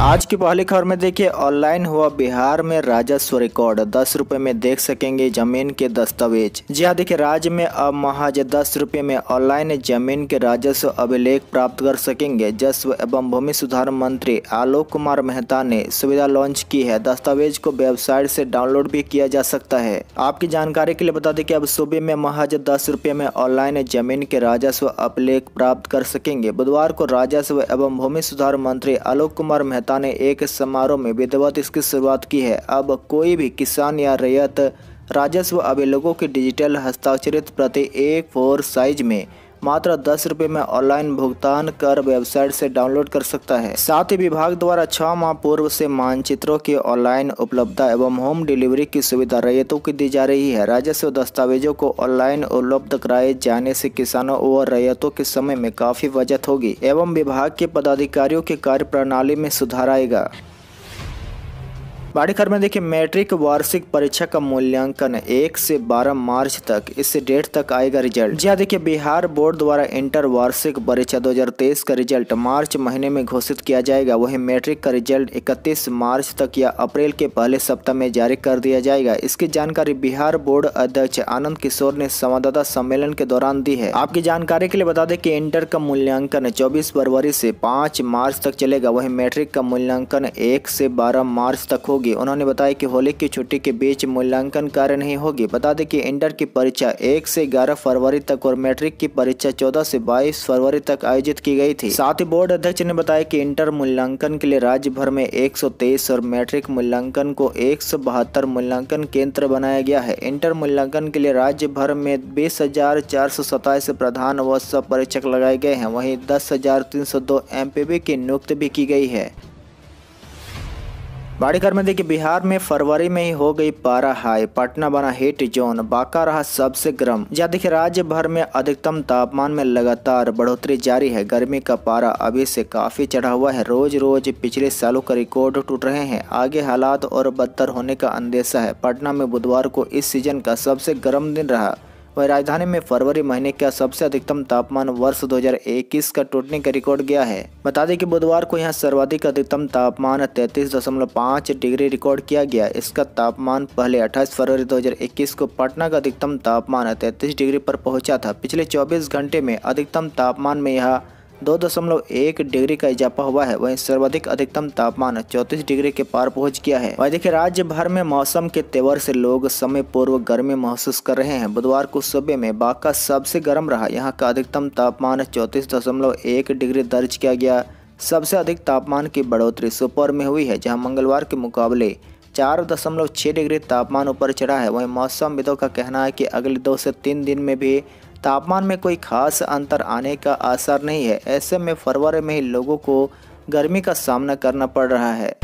आज की पहली खबर में देखिए ऑनलाइन हुआ बिहार में राजस्व रिकॉर्ड दस रुपए में देख सकेंगे जमीन के दस्तावेज जी हाँ देखिये राज्य में अब महज दस रुपए में ऑनलाइन जमीन के राजस्व अभिलेख प्राप्त कर सकेंगे जस्व एवं भूमि सुधार मंत्री आलोक कुमार मेहता ने सुविधा लॉन्च की है दस्तावेज को वेबसाइट से डाउनलोड भी किया जा सकता है आपकी जानकारी के लिए बता दें कि अब सूबे में महज दस रुपये में ऑनलाइन जमीन के राजस्व अभिलेख प्राप्त कर सकेंगे बुधवार को राजस्व एवं भूमि सुधार मंत्री आलोक कुमार मेहता नेता ने एक समारोह में विधिवत तो इसकी शुरुआत की है अब कोई भी किसान या रैयत राजस्व अभिलेखों के डिजिटल हस्ताक्षरित प्रति ए फोर साइज में मात्र दस रुपये में ऑनलाइन भुगतान कर वेबसाइट से डाउनलोड कर सकता है साथ ही विभाग द्वारा छह माह पूर्व से मानचित्रों की ऑनलाइन उपलब्धता एवं होम डिलीवरी की सुविधा रैयतों की दी जा रही है राजस्व दस्तावेजों को ऑनलाइन उपलब्ध कराए जाने से किसानों और रैयतों के समय में काफी बचत होगी एवं विभाग के पदाधिकारियों के कार्य प्रणाली में सुधार आएगा खबर में देखिए मैट्रिक वार्षिक परीक्षा का मूल्यांकन 1 से 12 मार्च तक इस डेट तक आएगा रिजल्ट जी हाँ, देखिए बिहार बोर्ड द्वारा इंटर वार्षिक परीक्षा 2023 का रिजल्ट मार्च महीने में घोषित किया जाएगा वहीं मैट्रिक का रिजल्ट 31 मार्च तक या अप्रैल के पहले सप्ताह में जारी कर दिया जाएगा इसकी जानकारी बिहार बोर्ड अध्यक्ष आनंद किशोर ने संवाददाता सम्मेलन के दौरान दी है आपकी जानकारी के लिए बता दें की इंटर का मूल्यांकन चौबीस फरवरी से पाँच मार्च तक चलेगा वही मैट्रिक का मूल्यांकन एक से बारह मार्च तक होगा होगी उन्होंने बताया कि होली की छुट्टी के बीच मूल्यांकन कार्य नहीं होगी बता दें कि इंटर की परीक्षा एक से 11 फरवरी तक और मैट्रिक की परीक्षा चौदह से बाईस फरवरी तक आयोजित की गई थी साथ ही बोर्ड अध्यक्ष ने बताया कि इंटर मूल्यांकन के लिए राज्य भर में एक और मैट्रिक मूल्यांकन को एक मूल्यांकन केंद्र बनाया गया है इंटर मूल्यांकन के लिए राज्य भर में बीस प्रधान व सब परीक्षक लगाए गए हैं वही दस हजार तीन सौ दो बी की नियुक्त भी की गई है बाड़ी खबर देखिए बिहार में फरवरी में ही हो गई पारा हाई पटना बना हीट जोन बाका रहा सबसे गर्म जहाँ देखिये राज्य भर में अधिकतम तापमान में लगातार बढ़ोतरी जारी है गर्मी का पारा अभी से काफी चढ़ा हुआ है रोज रोज पिछले सालों का रिकॉर्ड टूट रहे हैं आगे हालात और बदतर होने का अंदेशा है पटना में बुधवार को इस सीजन का सबसे गर्म दिन रहा वह राजधानी में फरवरी महीने का सबसे अधिकतम तापमान वर्ष 2021 का टूटने का रिकॉर्ड गया है बता दें कि बुधवार को यहाँ सर्वाधिक अधिकतम तापमान 33.5 डिग्री रिकॉर्ड किया गया इसका तापमान पहले 28 फरवरी 2021 को पटना का अधिकतम तापमान 33 डिग्री पर पहुंचा था पिछले 24 घंटे में अधिकतम तापमान में यह दो दशमलव एक डिग्री का इजाफा हुआ है वहीं सर्वाधिक अधिकतम तापमान चौतीस डिग्री के पार पहुंच गया है वहीं देखिए राज्य भर में मौसम के तेवर से लोग समय पूर्व गर्मी महसूस कर रहे हैं बुधवार को सुबह में बांका सबसे गर्म रहा यहाँ का अधिकतम तापमान चौंतीस दशमलव एक डिग्री दर्ज किया गया सबसे अधिक तापमान की बढ़ोतरी सुपौर में हुई है जहाँ मंगलवार के मुकाबले चार दशमलव छः डिग्री तापमान ऊपर चढ़ा है वहीं मौसम विदों का कहना है कि अगले दो से तीन दिन में भी तापमान में कोई खास अंतर आने का असर नहीं है ऐसे में फरवरी में ही लोगों को गर्मी का सामना करना पड़ रहा है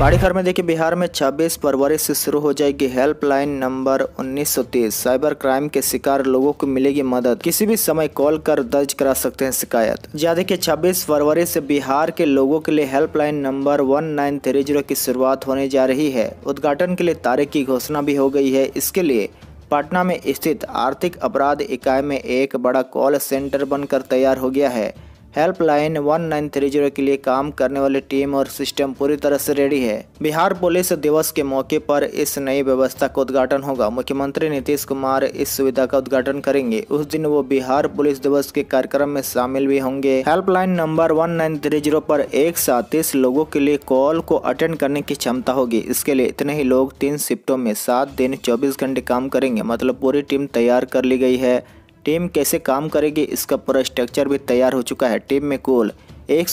बड़ी खबर में देखिए बिहार में 26 फरवरी से शुरू हो जाएगी हेल्पलाइन नंबर 1930 साइबर क्राइम के शिकार लोगों को मिलेगी मदद किसी भी समय कॉल कर दर्ज करा सकते हैं शिकायत याद देखिए 26 फरवरी से बिहार के लोगों के लिए हेल्पलाइन नंबर 1930 की शुरुआत होने जा रही है उद्घाटन के लिए तारीख की घोषणा भी हो गई है इसके लिए पटना में स्थित आर्थिक अपराध इकाई में एक बड़ा कॉल सेंटर बनकर तैयार हो गया है हेल्पलाइन 1930 के लिए काम करने वाली टीम और सिस्टम पूरी तरह से रेडी है बिहार पुलिस दिवस के मौके पर इस नई व्यवस्था का उद्घाटन होगा मुख्यमंत्री नीतीश कुमार इस सुविधा का उद्घाटन करेंगे उस दिन वो बिहार पुलिस दिवस के कार्यक्रम में शामिल भी होंगे helpline number one nine three पर एक साथ तीस लोगों के लिए कॉल को अटेंड करने की क्षमता होगी इसके लिए इतने ही लोग तीन शिफ्टों में सात दिन चौबीस घंटे काम करेंगे मतलब पूरी टीम तैयार कर ली गई है टीम कैसे काम करेगी इसका पूरा स्ट्रक्चर भी तैयार हो चुका है टीम में कुल एक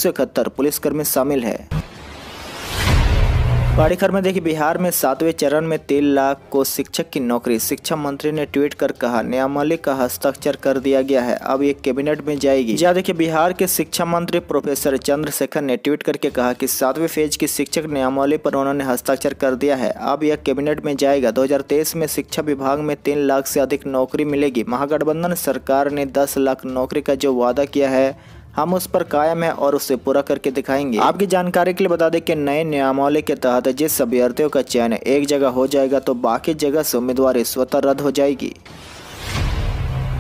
पुलिसकर्मी शामिल है बड़ी खबर में देखिए बिहार में सातवें चरण में तीन लाख को शिक्षक की नौकरी शिक्षा मंत्री ने ट्वीट कर कहा नियामली का हस्ताक्षर कर दिया गया है अब ये कैबिनेट में जाएगी जहाँ देखिए बिहार के शिक्षा मंत्री प्रोफेसर चंद्रशेखर ने ट्वीट करके कहा कि सातवें फेज की शिक्षक नियामली पर उन्होंने हस्ताक्षर कर दिया है अब यह कैबिनेट में जाएगा दो में शिक्षा विभाग में तीन लाख से अधिक नौकरी मिलेगी महागठबंधन सरकार ने दस लाख नौकरी का जो वादा किया है हम उस पर कायम है और उसे पूरा करके दिखाएंगे आपकी जानकारी के लिए बता दें कि नए नियमावली के तहत जिस अभ्यर्थियों का चयन एक जगह हो जाएगा तो बाकी जगह से उम्मीदवार स्वतः रद्द हो जाएगी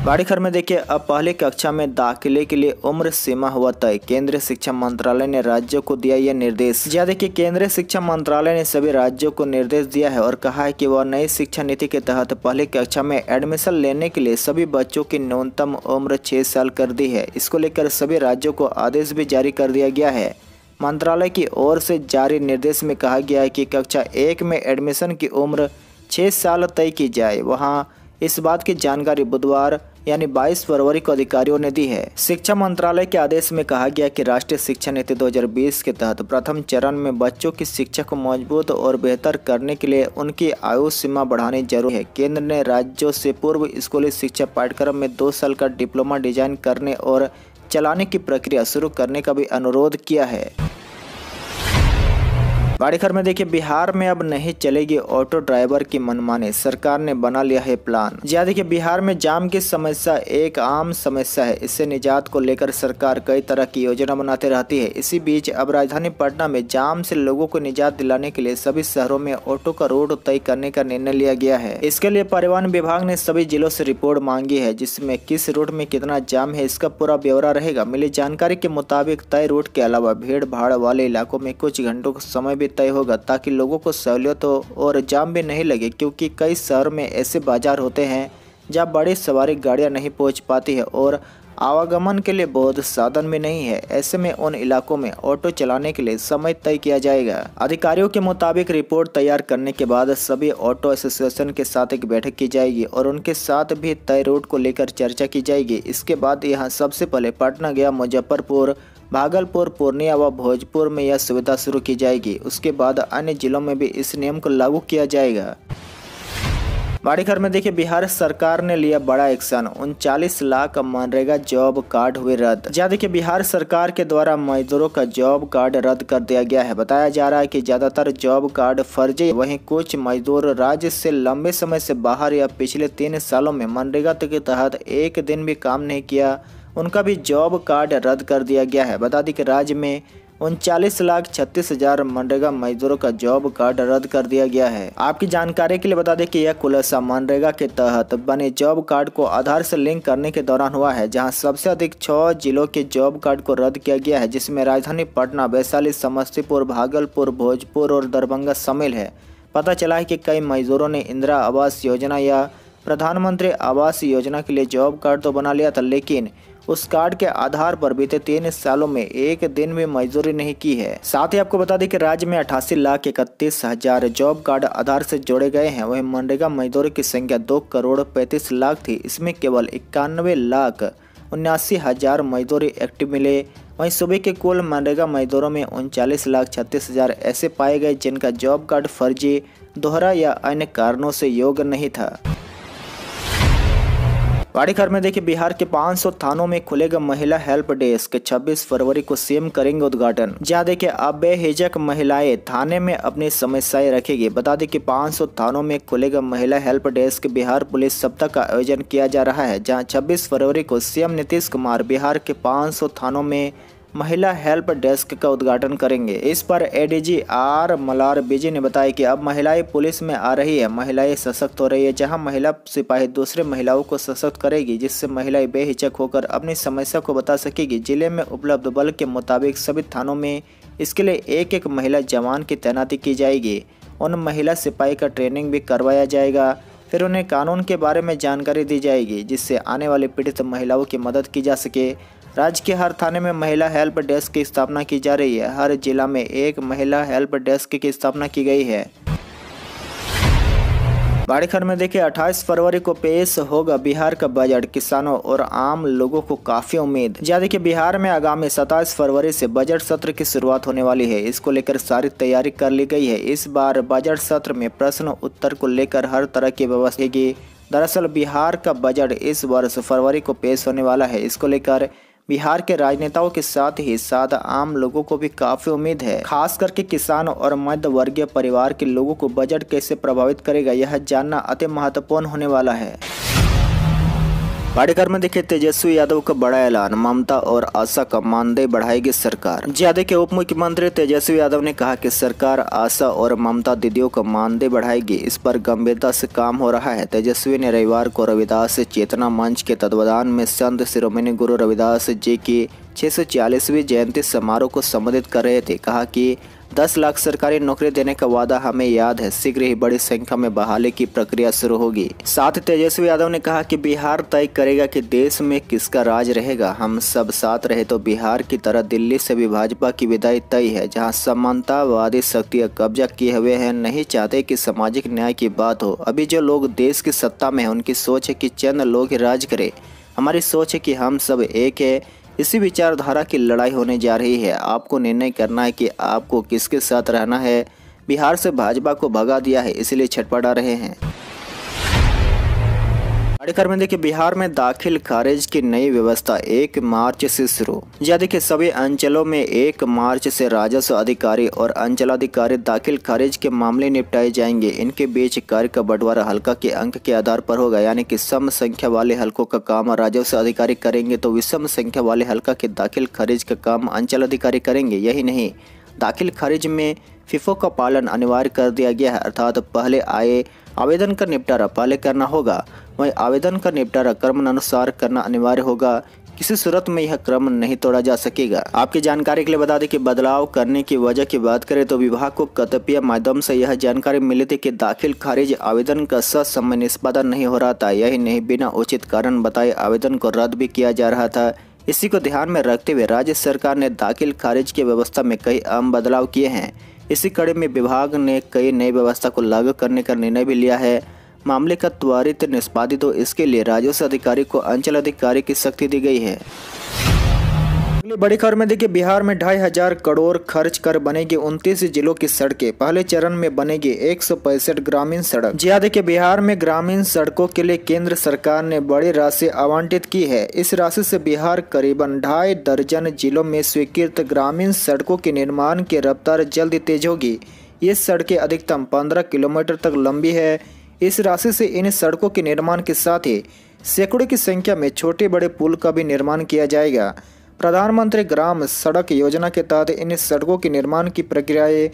गाड़ी में देखिए अब पहली कक्षा में दाखिले के लिए उम्र सीमा हुआ तय केंद्रीय शिक्षा मंत्रालय ने राज्यों को दिया यह निर्देश यह देखिए केंद्रीय शिक्षा मंत्रालय ने सभी राज्यों को निर्देश दिया है और कहा है कि वह नई शिक्षा नीति के तहत पहली कक्षा में एडमिशन लेने के लिए सभी बच्चों की न्यूनतम उम्र छह साल कर दी है इसको लेकर सभी राज्यों को आदेश भी जारी कर दिया गया है मंत्रालय की ओर से जारी निर्देश में कहा गया है कि कक्षा एक में एडमिशन की उम्र छः साल तय की जाए वहाँ इस बात की जानकारी बुधवार यानी 22 फरवरी को अधिकारियों ने दी है शिक्षा मंत्रालय के आदेश में कहा गया कि राष्ट्रीय शिक्षा नीति 2020 के तहत प्रथम चरण में बच्चों की शिक्षा को मजबूत और बेहतर करने के लिए उनकी आयु सीमा बढ़ानी जरूरी है केंद्र ने राज्यों से पूर्व स्कूली शिक्षा पाठ्यक्रम में दो साल का डिप्लोमा डिजाइन करने और चलाने की प्रक्रिया शुरू करने का भी अनुरोध किया है बाड़ीघर में देखिए बिहार में अब नहीं चलेगी ऑटो ड्राइवर की मनमानी सरकार ने बना लिया है प्लान जहाँ देखिए बिहार में जाम की समस्या एक आम समस्या है इससे निजात को लेकर सरकार कई तरह की योजना बनाते रहती है इसी बीच अब राजधानी पटना में जाम से लोगों को निजात दिलाने के लिए सभी शहरों में ऑटो का रोड तय करने का निर्णय लिया गया है इसके लिए परिवहन विभाग ने सभी जिलों से रिपोर्ट मांगी है जिसमें किस रूट में कितना जाम है इसका पूरा ब्यौरा रहेगा मिली जानकारी के मुताबिक तय रूट के अलावा भीड़ भाड़ वाले इलाकों में कुछ घंटों का समय भी भी तय होगा ताकि लोगों को सहूलियत हो और जाम भी नहीं लगे क्योंकि कई शहर में ऐसे बाजार होते हैं जहाँ बड़ी सवारी गाड़ियाँ नहीं पहुँच पाती है और आवागमन के लिए बहुत साधन भी नहीं है ऐसे में उन इलाकों में ऑटो चलाने के लिए समय तय किया जाएगा अधिकारियों के मुताबिक रिपोर्ट तैयार करने के बाद सभी ऑटो एसोसिएशन के साथ एक बैठक की जाएगी और उनके साथ भी तय रूट को लेकर चर्चा की जाएगी इसके बाद यहां सबसे पहले पटना गया मुजफ्फरपुर भागलपुर पूर्णिया व भोजपुर में यह सुविधा शुरू की जाएगी उसके बाद अन्य जिलों में भी इस नियम को लागू किया जाएगा बाड़ीघर में देखिए बिहार सरकार ने लिया बड़ा एक्शन उनचालीस लाख मनरेगा जॉब कार्ड हुए रद्द जहाँ देखिए बिहार सरकार के द्वारा मजदूरों का जॉब कार्ड रद्द कर दिया गया है बताया जा रहा है कि ज्यादातर जॉब कार्ड फर्जी वहीं कुछ मजदूर राज्य से लंबे समय से बाहर या पिछले तीन सालों में मनरेगा के तहत एक दिन भी काम नहीं किया उनका भी जॉब कार्ड रद्द कर दिया गया है बता दें कि राज्य में उनचालीस लाख छत्तीस हजार मनरेगा मजदूरों का जॉब कार्ड रद्द कर दिया गया है आपकी जानकारी के लिए बता दें कि यह खुलासा मनरेगा के तहत बने जॉब कार्ड को आधार से लिंक करने के दौरान हुआ है जहां सबसे अधिक छह जिलों के जॉब कार्ड को रद्द किया गया है जिसमें राजधानी पटना वैशाली समस्तीपुर भागलपुर भोजपुर और दरभंगा शामिल है पता चला है कि कई मजदूरों ने इंदिरा आवास योजना या प्रधानमंत्री आवास योजना के लिए जॉब कार्ड तो बना लिया था लेकिन उस कार्ड के आधार पर बीते तीन सालों में एक दिन भी मजदूरी नहीं की है साथ ही आपको बता दें कि राज्य में अठासी लाख इकतीस हजार जॉब कार्ड आधार से जोड़े गए हैं वहीं मनरेगा मजदूरों की संख्या दो करोड़ पैंतीस लाख थी इसमें केवल इक्यानवे लाख उन्यासी हजार मजदूर एक्टिव मिले वहीं सूबे के कुल मनरेगा मजदूरों में उनचालीस लाख छत्तीस हजार ऐसे पाए गए जिनका जॉब कार्ड फर्जी दोहरा या अन्य कारणों से योग्य नहीं था वाड़ीघर में देखिए बिहार के 500 थानों में खुलेगा महिला हेल्प डेस्क 26 फरवरी को सीएम करेंगे उद्घाटन जहाँ देखिए अब बेहिजक महिलाएं थाने में अपनी समस्याएं रखेगी बता दें कि 500 थानों में खुलेगा महिला हेल्प डेस्क बिहार पुलिस सप्ताह का आयोजन किया जा रहा है जहाँ छब्बीस फरवरी को सीएम नीतीश कुमार बिहार के पाँच थानों में महिला हेल्प डेस्क का उद्घाटन करेंगे इस पर एडीजी आर मलार बेजी ने बताया कि अब महिलाएं पुलिस में आ रही है महिलाएं सशक्त हो रही है जहां महिला सिपाही दूसरे महिलाओं को सशक्त करेगी जिससे महिलाएं बेहिचक होकर अपनी समस्या को बता सकेगी जिले में उपलब्ध बल के मुताबिक सभी थानों में इसके लिए एक एक महिला जवान की तैनाती की जाएगी उन महिला सिपाही का ट्रेनिंग भी करवाया जाएगा फिर उन्हें कानून के बारे में जानकारी दी जाएगी जिससे आने वाली पीड़ित महिलाओं की मदद की जा सके राज्य के हर थाने में महिला हेल्प डेस्क की स्थापना की जा रही है हर जिला में एक महिला हेल्प डेस्क की स्थापना की गई है बाड़ीखर में देखिए 28 फरवरी को पेश होगा बिहार का बजट किसानों और आम लोगों को काफी उम्मीद ज्यादा कि बिहार में आगामी 27 फरवरी से बजट सत्र की शुरुआत होने वाली है इसको लेकर सारी तैयारी कर ली गई है इस बार बजट सत्र में प्रश्न उत्तर को लेकर हर तरह की व्यवस्था की दरअसल बिहार का बजट इस वर्ष फरवरी को पेश होने वाला है इसको लेकर बिहार के राजनेताओं के साथ ही साथ आम लोगों को भी काफी उम्मीद है खास करके किसान और मध्य वर्गीय परिवार के लोगों को बजट कैसे प्रभावित करेगा यह जानना अति महत्वपूर्ण होने वाला है भाड़ेकर में देखिए तेजस्वी यादव का बड़ा ऐलान ममता और आशा का मानदेय बढ़ाएगी सरकार ज्यादा के उप मुख्यमंत्री तेजस्वी यादव ने कहा कि सरकार आशा और ममता दीदियों का मानदेय बढ़ाएगी इस पर गंभीरता से काम हो रहा है तेजस्वी ने रविवार को रविदास चेतना मंच के तत्वाधान में संत शिरोमणि गुरु रविदास जी की छह सौ जयंती समारोह को संबोधित कर रहे थे कहा की दस लाख सरकारी नौकरी देने का वादा हमें याद है शीघ्र ही बड़ी संख्या में बहाली की प्रक्रिया शुरू होगी साथ तेजस्वी यादव ने कहा कि बिहार तय करेगा कि देश में किसका राज रहेगा हम सब साथ रहे तो बिहार की तरह दिल्ली से भी भाजपा की विदाई तय है जहाँ समानतावादी शक्तियाँ कब्जा किए हुए हैं नहीं चाहते कि सामाजिक न्याय की बात हो अभी जो लोग देश की सत्ता में है उनकी सोच है कि चंद लोग राज करे हमारी सोच है कि हम सब एक है इसी विचारधारा की लड़ाई होने जा रही है आपको निर्णय करना है कि आपको किसके साथ रहना है बिहार से भाजपा को भगा दिया है इसलिए छटपटा रहे हैं आडिकर में देखिए बिहार में दाखिल खारिज की नई व्यवस्था एक मार्च से शुरू या हाँ, देखिए सभी अंचलों में एक मार्च से राजस्व अधिकारी और अंचलाधिकारी दाखिल खारिज के मामले निपटाए जाएंगे इनके बीच कार्य का बंटवारा हल्का के अंक के आधार पर होगा यानी कि सम संख्या वाले हल्कों का काम राजस्व अधिकारी करेंगे तो विषम संख्या वाले हल्का के दाखिल खारिज का काम अंचल अधिकारी करेंगे यही नहीं दाखिल खारिज में फिफो का पालन अनिवार्य कर दिया गया है अर्थात पहले आए आवेदन का निपटारा पहले करना होगा वहीं आवेदन का निपटारा क्रम अनुसार करना अनिवार्य होगा किसी सूरत में यह क्रम नहीं तोड़ा जा सकेगा आपकी जानकारी के लिए बता दें कि बदलाव करने की वजह की बात करें तो विभाग को कतपीय माध्यम से यह जानकारी मिली थी कि दाखिल खारिज आवेदन का समय निष्पादन नहीं हो रहा था यही नहीं बिना उचित कारण बताए आवेदन को रद्द भी किया जा रहा था इसी को ध्यान में रखते हुए राज्य सरकार ने दाखिल खारिज की व्यवस्था में कई अहम बदलाव किए हैं इसी कड़ी में विभाग ने कई नई व्यवस्था को लागू करने का निर्णय भी लिया है मामले का त्वरित निष्पादित हो इसके लिए राजस्व अधिकारी को अंचल अधिकारी की शक्ति दी गई है बड़ी खबर में देखिए बिहार में ढाई हजार करोड़ खर्च कर बनेगी उनतीस जिलों की सड़कें पहले चरण में बनेगी एक ग्रामीण सड़क जी हाँ, देखिये बिहार में ग्रामीण सड़कों के लिए केंद्र सरकार ने बड़ी राशि आवंटित की है इस राशि से बिहार करीबन ढाई दर्जन जिलों में स्वीकृत ग्रामीण सड़कों के निर्माण की रफ्तार जल्द तेज होगी ये सड़कें अधिकतम पंद्रह किलोमीटर तक लंबी है इस राशि से इन सड़कों के निर्माण के साथ ही सैकड़ों की संख्या में छोटे बड़े पुल का भी निर्माण किया जाएगा प्रधानमंत्री ग्राम सड़क योजना के तहत इन सड़कों के निर्माण की प्रक्रियाएं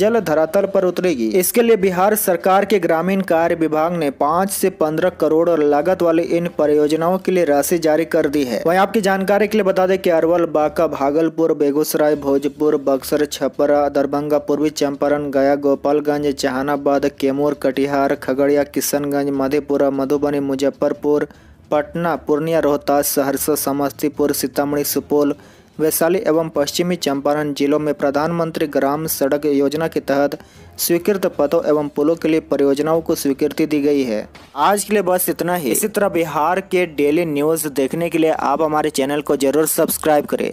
जल धरातल पर उतरेगी इसके लिए बिहार सरकार के ग्रामीण कार्य विभाग ने पाँच से पंद्रह करोड़ लागत वाले इन परियोजनाओं के लिए राशि जारी कर दी है वहीं आपकी जानकारी के लिए बता दें कि अरवल बांका भागलपुर बेगूसराय भोजपुर बक्सर छपरा दरभंगा पूर्वी चंपारण गया गोपालगंज जहानाबाद कैमूर कटिहार खगड़िया किशनगंज मधेपुरा मधुबनी मुजफ्फरपुर पटना पूर्णिया रोहतास सहरसा समस्तीपुर सीतामढ़ी सुपौल वैशाली एवं पश्चिमी चंपारण जिलों में प्रधानमंत्री ग्राम सड़क योजना के तहत स्वीकृत पदों एवं पुलों के लिए परियोजनाओं को स्वीकृति दी गई है आज के लिए बस इतना ही इसी तरह बिहार के डेली न्यूज देखने के लिए आप हमारे चैनल को जरूर सब्सक्राइब करें